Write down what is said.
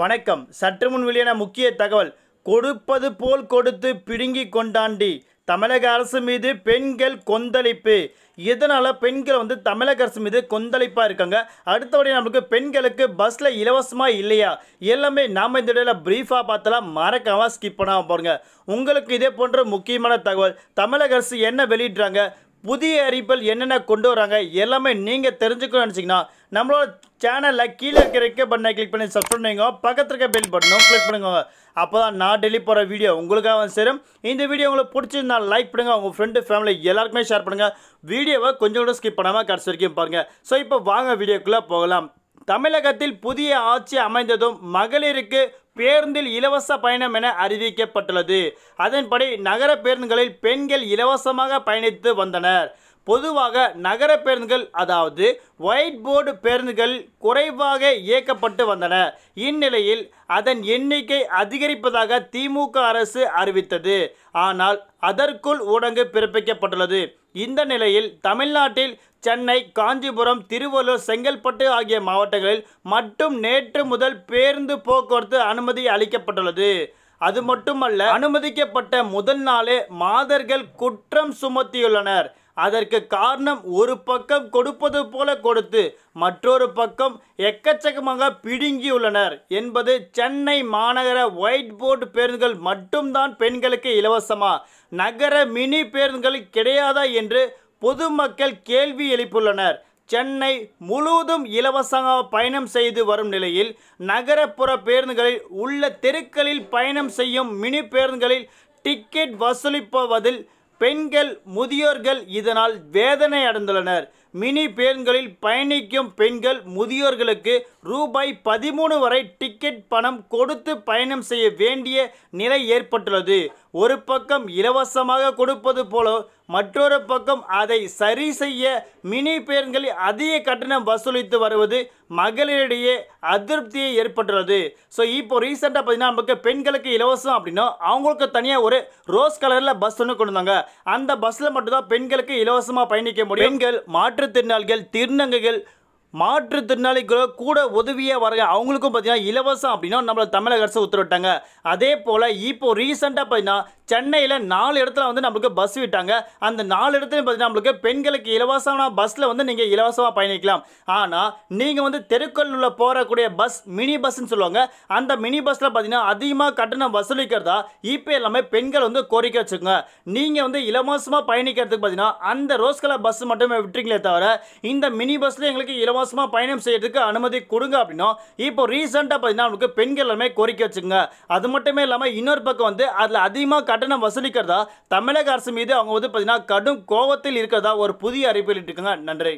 வணக்கம் சற்று முன் வெளியான முக்கிய தகவல் கொடுப்பது போல் கொடுத்து பிடுங்கி கொண்டாண்டி தமிழக அரசு மீது பெண்கள் கொந்தளிப்பு இதனால் பெண்கள் வந்து தமிழக அரசு மீது கொந்தளிப்பாக இருக்காங்க அடுத்தபடி நம்மளுக்கு பெண்களுக்கு பஸ்ஸில் இலவசமாக இல்லையா எல்லாமே நாம் இந்த இடையில ப்ரீஃபாக பார்த்தலாம் மறக்காமல் ஸ்கிப் பண்ணாமல் பாருங்கள் உங்களுக்கு இதே போன்ற முக்கியமான தகவல் தமிழக அரசு என்ன வெளியிடுறாங்க புதிய அறிவிப்பில் என்னென்ன கொண்டு வராங்க எல்லாமே நீங்கள் தெரிஞ்சுக்கணும்னு நினச்சிங்கன்னா நம்மளோட சேனலில் கீழே இருக்கிற பண்ண பட்டனை கிளிக் பண்ணி சப்ஸ்கிரைப் பண்ணிங்க பக்கத்து இருக்க பெல் பட்டனும் கிளிக் பண்ணுங்க அப்போ தான் நான் டெல்லி போகிற வீடியோ உங்களுக்காக வந்து சேரும் இந்த வீடியோ உங்களுக்கு பிடிச்சிருந்தால் லைக் பண்ணுங்கள் உங்கள் ஃப்ரெண்டு ஃபேமிலி எல்லாருக்குமே ஷேர் பண்ணுங்கள் வீடியோவை கொஞ்சம் கூட ஸ்கிப் பண்ணாமல் கடைசி வரைக்கும் பாருங்கள் ஸோ இப்போ வாங்க வீடியோக்குள்ளே போகலாம் தமிழகத்தில் புதிய ஆட்சி அமைந்ததும் மகளிருக்கு பேருந்தில் இலவச பயணம் என அறிவிக்கப்பட்டுள்ளது அதன்படி நகர பேருந்துகளில் பெண்கள் இலவசமாக பயணித்து வந்தனர் பொதுவாக நகர பேருந்துகள் அதாவது ஒயிட் போர்டு பேருந்துகள் குறைவாக இயக்கப்பட்டு வந்தன இந்நிலையில் அதன் எண்ணிக்கை அதிகரிப்பதாக திமுக அரசு அறிவித்தது ஆனால் அதற்குள் ஊடங்கு பிறப்பிக்கப்பட்டுள்ளது இந்த நிலையில் தமிழ்நாட்டில் சென்னை காஞ்சிபுரம் திருவள்ளூர் செங்கல்பட்டு ஆகிய மாவட்டங்களில் மட்டும் நேற்று முதல் பேருந்து போக்குவரத்து அனுமதி அளிக்கப்பட்டுள்ளது அது மட்டுமல்ல அனுமதிக்கப்பட்ட முதல் நாளே மாதர்கள் குற்றம் சுமத்தியுள்ளனர் அதற்கு காரணம் ஒரு பக்கம் கொடுப்பது போல கொடுத்து மற்றொரு பக்கம் எக்கச்சக்கமாக பிடுங்கியுள்ளனர் என்பது சென்னை மாநகர ஒயிட் போர்டு பேருந்துகள் மட்டும்தான் பெண்களுக்கு இலவசமா நகர மினி பேருந்துகள் கிடையாதா என்று பொதுமக்கள் கேள்வி எழுப்பியுள்ளனர் சென்னை முழுவதும் இலவசமாக பயணம் செய்து வரும் நிலையில் நகரப்புற பேருந்துகளில் உள்ள தெருக்களில் பயணம் செய்யும் மினி பேருந்துகளில் டிக்கெட் வசூலிப்பதில் பெண்கள் முதியோர்கள் இதனால் வேதனை அடைந்துள்ளனர் மினி பேன்களில் பயணிக்கும் பெண்கள் முதியோர்களுக்கு ரூபாய் பதிமூணு வரை டிக்கெட் பணம் கொடுத்து பயணம் செய்ய வேண்டிய நிலை ஏற்பட்டுள்ளது ஒரு பக்கம் இலவசமாக கொடுப்பது போல மற்றொரு பக்கம் அதை சரி செய்ய மினி பேருந்துகளில் அதிக கட்டணம் வசூலித்து வருவது மகளிரிடையே அதிருப்தியை ஏற்பட்டுள்ளது ஸோ இப்போ ரீசெண்டாக பார்த்தீங்கன்னா நமக்கு பெண்களுக்கு இலவசம் அப்படின்னா அவங்களுக்கு தனியாக ஒரு ரோஸ் கலரில் பஸ் ஒன்று கொண்டு வந்தாங்க அந்த பஸ்ஸில் மட்டும்தான் பெண்களுக்கு இலவசமாக பயணிக்க முடியும் பெண்கள் மாற்று திருநாள்கள் திருநங்கைகள் மாற்றுத்திறனாளிகளோ கூட உதவியாக வர அவங்களுக்கும் பார்த்தீங்கன்னா இலவசம் அப்படின்னா நம்மளை தமிழக அரசு உத்தரவிட்டாங்க அதே போல் இப்போ ரீசெண்டாக பார்த்தீங்கன்னா சென்னையில் நாலு இடத்துல வந்து நம்மளுக்கு பஸ் விட்டாங்க அந்த நாலு இடத்துலையும் பார்த்தீங்கன்னா நம்மளுக்கு பெண்களுக்கு இலவசமான பஸ்ஸில் வந்து நீங்கள் இலவசமாக பயணிக்கலாம் ஆனால் நீங்கள் வந்து தெருக்கல்லூரில் போகக்கூடிய பஸ் மினி பஸ்ன்னு சொல்லுவாங்க அந்த மினி பஸ்ஸில் பார்த்தீங்கன்னா அதிகமாக கட்டணம் வசூலிக்கிறதா இப்போ எல்லாமே பெண்கள் வந்து கோரிக்கை வச்சுக்கோங்க நீங்கள் வந்து இலவசமாக பயணிக்கிறதுக்கு பார்த்தீங்கன்னா அந்த ரோஸ் கலர் பஸ் மட்டுமே விட்டுறீங்களே தவிர இந்த மினி பஸ்ஸில் எங்களுக்கு இலவச இலவசமாக பயணம் செய்யறதுக்கு அனுமதி கொடுங்க அப்படின்னா இப்போ ரீசெண்டாக பார்த்தீங்கன்னா நமக்கு பெண்கள் எல்லாமே கோரிக்கை வச்சுங்க அது மட்டுமே இல்லாமல் இன்னொரு பக்கம் வந்து அதில் அதிகமாக கட்டணம் வசூலிக்கிறதா தமிழக அரசு மீது அவங்க வந்து பார்த்தீங்கன்னா கடும் கோபத்தில் இருக்கிறதா ஒரு புதிய அறிவியல் இருக்குங்க நன்றி